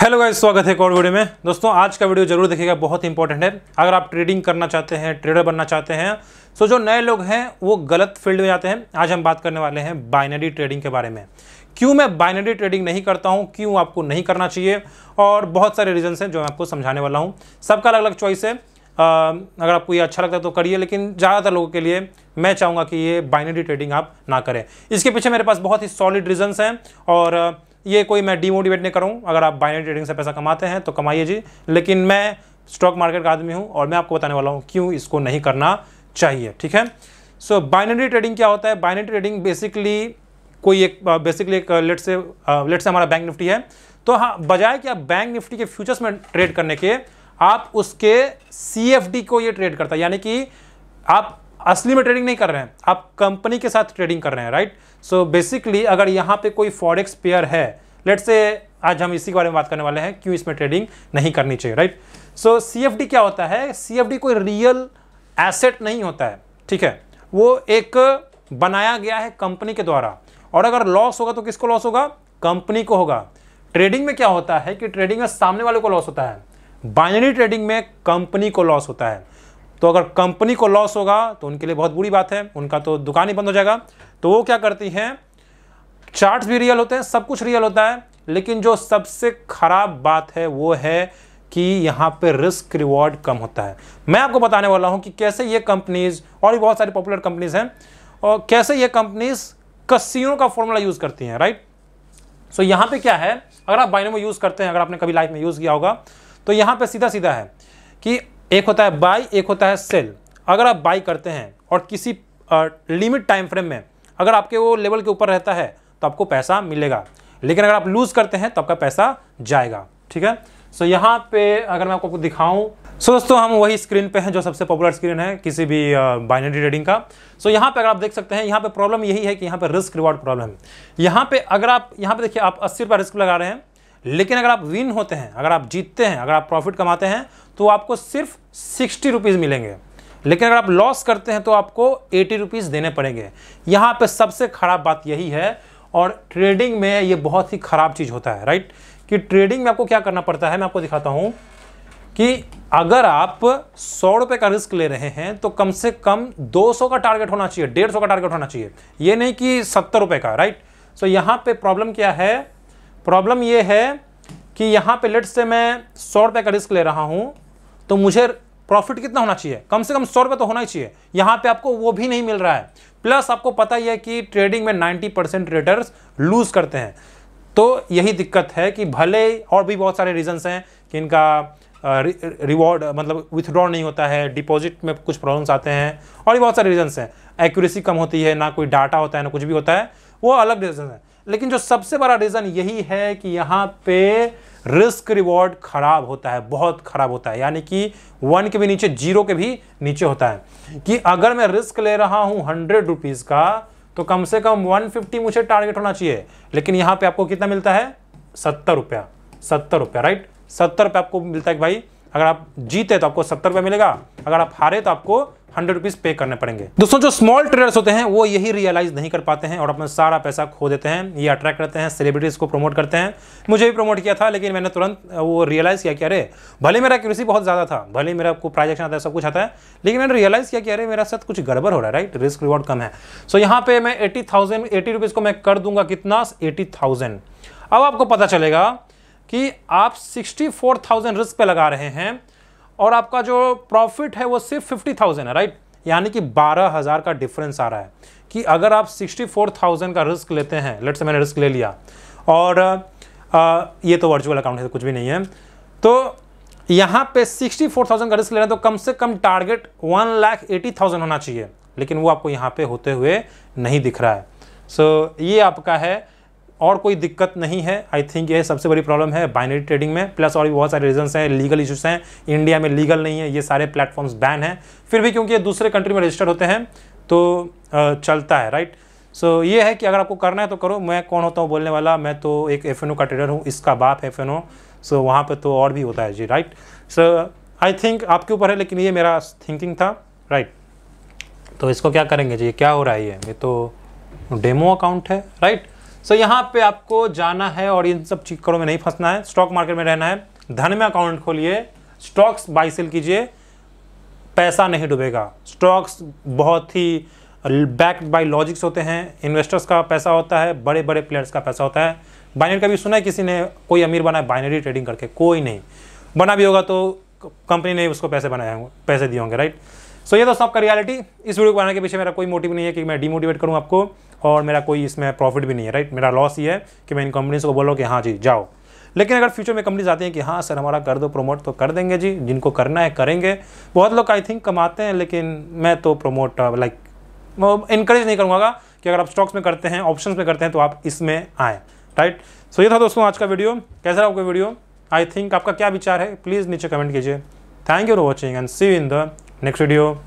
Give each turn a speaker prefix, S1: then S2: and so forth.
S1: Hello guys स्वागत है एक और वीडियो में दोस्तों आज का वीडियो जरूर देखिएगा बहुत इंपॉर्टेंट है अगर आप ट्रेडिंग करना चाहते हैं ट्रेडर बनना चाहते हैं तो जो नए लोग हैं वो गलत फील्ड में जाते हैं आज हम बात करने वाले हैं बाइनरी ट्रेडिंग के बारे में क्यों मैं बाइनरी ट्रेडिंग नहीं करता हूँ क्यों आपको नहीं करना चाहिए और बहुत सारे रीजन्स हैं जो मैं आपको समझाने वाला हूँ सबका अलग अलग चॉइस है अगर आपको ये अच्छा लगता है तो करिए लेकिन ज़्यादातर लोगों के लिए मैं चाहूँगा कि ये बाइनरी ट्रेडिंग आप ना करें इसके पीछे मेरे पास बहुत ही सॉलिड रीजन्स हैं और ये कोई मैं डीमोटिवेट नहीं करूँ अगर आप बाइनरी ट्रेडिंग से पैसा कमाते हैं तो कमाइए जी लेकिन मैं स्टॉक मार्केट का आदमी हूँ और मैं आपको बताने वाला हूँ क्यों इसको नहीं करना चाहिए ठीक है सो बाइनरी ट्रेडिंग क्या होता है बाइनरी ट्रेडिंग बेसिकली कोई एक बेसिकली एक लेट से लेट से हमारा बैंक निफ्टी है तो हाँ बजाय कि आप बैंक निफ्टी के फ्यूचर्स में ट्रेड करने के आप उसके सी को ये ट्रेड करता है यानी कि आप असली में ट्रेडिंग नहीं कर रहे हैं आप कंपनी के साथ ट्रेडिंग कर रहे हैं राइट सो बेसिकली अगर यहाँ पे कोई फॉरेक्स पेयर है लेट से आज हम इसी के बारे में बात करने वाले हैं क्यों इसमें ट्रेडिंग नहीं करनी चाहिए राइट सो सी क्या होता है सी कोई रियल एसेट नहीं होता है ठीक है वो एक बनाया गया है कंपनी के द्वारा और अगर लॉस होगा तो किसको लॉस होगा कंपनी को होगा ट्रेडिंग में क्या होता है कि ट्रेडिंग में सामने वाले को लॉस होता है बाइनरी ट्रेडिंग में कंपनी को लॉस होता है तो अगर कंपनी को लॉस होगा तो उनके लिए बहुत बुरी बात है उनका तो दुकान ही बंद हो जाएगा तो वो क्या करती हैं चार्ट्स भी रियल होते हैं सब कुछ रियल होता है लेकिन जो सबसे ख़राब बात है वो है कि यहाँ पे रिस्क रिवॉर्ड कम होता है मैं आपको बताने वाला हूँ कि कैसे ये कंपनीज़ और भी बहुत सारी पॉपुलर कंपनीज़ हैं और कैसे ये कंपनीज़ कसिनों का फॉर्मूला यूज़ करती हैं राइट सो so, यहाँ पे क्या है अगर आप बाइनो में यूज़ करते हैं अगर आपने कभी लाइफ में यूज़ किया होगा तो यहाँ पे सीधा सीधा है कि एक होता है बाई एक होता है सेल अगर आप बाई करते हैं और किसी लिमिट टाइम फ्रेम में अगर आपके वो लेवल के ऊपर रहता है तो आपको पैसा मिलेगा लेकिन अगर आप लूज़ करते हैं तो आपका पैसा जाएगा ठीक है सो so, यहाँ पे अगर मैं आपको दिखाऊं सो so, दोस्तों हम वही स्क्रीन पे हैं जो सबसे पॉपुलर स्क्रीन है किसी भी बाइनरी ट्रेडिंग का सो so, यहाँ पे अगर आप देख सकते हैं यहाँ पे प्रॉब्लम यही है कि यहाँ पे रिस्क रिवार्ड प्रॉब्लम यहाँ पे अगर आप यहाँ पे देखिए आप अस्सी रुपये रिस्क लगा रहे हैं लेकिन अगर आप विन होते हैं अगर आप जीतते हैं अगर आप प्रॉफिट कमाते हैं तो आपको सिर्फ सिक्सटी रुपीज़ मिलेंगे लेकिन अगर आप लॉस करते हैं तो आपको एटी रुपीज़ देने पड़ेंगे यहाँ पे सबसे ख़राब बात यही है और ट्रेडिंग में ये बहुत ही ख़राब चीज़ होता है राइट कि ट्रेडिंग में आपको क्या करना पड़ता है मैं आपको दिखाता हूँ कि अगर आप सौ रुपये का रिस्क ले रहे हैं तो कम से कम दो सौ का टारगेट होना चाहिए डेढ़ सौ का टारगेट होना चाहिए ये नहीं कि सत्तर रुपये का राइट सो so, यहाँ पे प्रॉब्लम क्या है प्रॉब्लम ये है कि यहाँ पे लेट से मैं सौ रुपये का रिस्क ले रहा हूँ तो मुझे प्रॉफिट कितना होना चाहिए कम से कम सौ रुपये तो होना ही चाहिए यहाँ पे आपको वो भी नहीं मिल रहा है प्लस आपको पता ही है कि ट्रेडिंग में 90 परसेंट ट्रेडर्स लूज़ करते हैं तो यही दिक्कत है कि भले और भी बहुत सारे रीजन्स हैं कि इनका रिवॉर्ड मतलब विथड्रॉ नहीं होता है डिपॉजिट में कुछ प्रॉब्लम्स आते हैं और भी बहुत सारे रीजन्स हैं एक्यूरेसी कम होती है ना कोई डाटा होता है ना कुछ भी होता है वो अलग रीजन है लेकिन जो सबसे बड़ा रीज़न यही है कि यहाँ पे रिस्क रिवॉर्ड खराब होता है बहुत खराब होता है यानी कि वन के भी नीचे जीरो के भी नीचे होता है कि अगर मैं रिस्क ले रहा हूँ हंड्रेड रुपीज़ का तो कम से कम वन फिफ्टी मुझे टारगेट होना चाहिए लेकिन यहाँ पे आपको कितना मिलता है सत्तर रुपया सत्तर रुपया राइट सत्तर रुपया आपको मिलता है कि भाई अगर आप जीते तो आपको सत्तर रुपया मिलेगा अगर आप हारे तो आपको हंड्रेड रुपीज़ पे करने पड़ेंगे दोस्तों जो स्मॉल ट्रेडर्स होते हैं वो यही रियलाइज़ नहीं कर पाते हैं और अपना सारा पैसा खो देते हैं ये अट्रैक्ट करते हैं सेलिब्रिटीज़ को प्रमोट करते हैं मुझे भी प्रमोट किया था लेकिन मैंने तुरंत वो रियलाइज़ किया कि अरे भले मेरा क्यूरसी बहुत ज़्यादा था भले मेरा आपको प्राइजेक्शन आता है सब कुछ आता है लेकिन मैंने रियलाइज़ किया कि अरे मेरा साथ कुछ गड़बड़ हो रहा है राइट रिस्क रिवॉर्ड कम है सो यहाँ पे मैं एटी थाउजेंड एटी रुपीज़ को मैं कर दूंगा कितना एटी थाउजेंड अब आपको पता चलेगा कि आप सिक्सटी फोर थाउजेंड रिस्क पे लगा रहे हैं और आपका जो प्रॉफिट है वो सिर्फ फिफ्टी थाउजेंड है राइट यानी कि बारह हज़ार का डिफरेंस आ रहा है कि अगर आप सिक्सटी फोर थाउजेंड का रिस्क लेते हैं लेट से मैंने रिस्क ले लिया और आ, ये तो वर्चुअल अकाउंट है तो कुछ भी नहीं है तो यहाँ पे सिक्सटी फोर थाउजेंड का रिस्क हैं तो कम से कम target one lakh eighty thousand होना चाहिए लेकिन वो आपको यहाँ पे होते हुए नहीं दिख रहा है सो so, ये आपका है और कोई दिक्कत नहीं है आई थिंक ये सबसे बड़ी प्रॉब्लम है बाइनरी ट्रेडिंग में प्लस और भी बहुत सारे रीजंस हैं लीगल इश्यूज हैं इंडिया में लीगल नहीं है ये सारे प्लेटफॉर्म्स बैन हैं फिर भी क्योंकि ये दूसरे कंट्री में रजिस्टर्ड होते हैं तो चलता है राइट सो so, ये है कि अगर आपको करना है तो करो मैं कौन होता हूँ बोलने वाला मैं तो एक एफ का ट्रेडर हूँ इसका बाप एफ एन सो वहाँ पर तो और भी होता है जी राइट सो आई थिंक आपके ऊपर है लेकिन ये मेरा थिंकिंग था राइट right. तो इसको क्या करेंगे जी क्या हो रहा है ये ये तो डेमो अकाउंट है राइट right? सो so, यहाँ पे आपको जाना है और इन सब चीकरों में नहीं फंसना है स्टॉक मार्केट में रहना है धन में अकाउंट खोलिए स्टॉक्स बाई सेल कीजिए पैसा नहीं डूबेगा स्टॉक्स बहुत ही बैक्ड बाय लॉजिक्स होते हैं इन्वेस्टर्स का पैसा होता है बड़े बड़े प्लेयर्स का पैसा होता है बाइनरी का भी सुना है किसी ने कोई अमीर बना है बाइनरी ट्रेडिंग करके कोई नहीं बना भी होगा तो कंपनी ने उसको पैसे बनाए होंगे पैसे दिए होंगे राइट सो ये दोस्तों आपका रियलिटी इस वीडियो को बनाने के पीछे मेरा कोई मोटिव नहीं है कि मैं डीमोटिवेट करूँ आपको और मेरा कोई इसमें प्रॉफिट भी नहीं है राइट मेरा लॉस ये है कि मैं इन कंपनीज को बोल कि हाँ जी जाओ लेकिन अगर फ्यूचर में कंपनीज आती हैं कि हाँ सर हमारा कर दो प्रमोट तो कर देंगे जी जिनको करना है करेंगे बहुत लोग आई थिंक कमाते हैं लेकिन मैं तो प्रमोट लाइक इनक्रेज नहीं करूँगा कि अगर आप स्टॉक्स में करते हैं ऑप्शन में करते हैं तो आप इसमें आएँ राइट सो ये था दोस्तों आज का वीडियो कैसा रहा आपका वीडियो आई थिंक आपका क्या विचार है प्लीज़ नीचे कमेंट कीजिए thank you for watching and see in the next video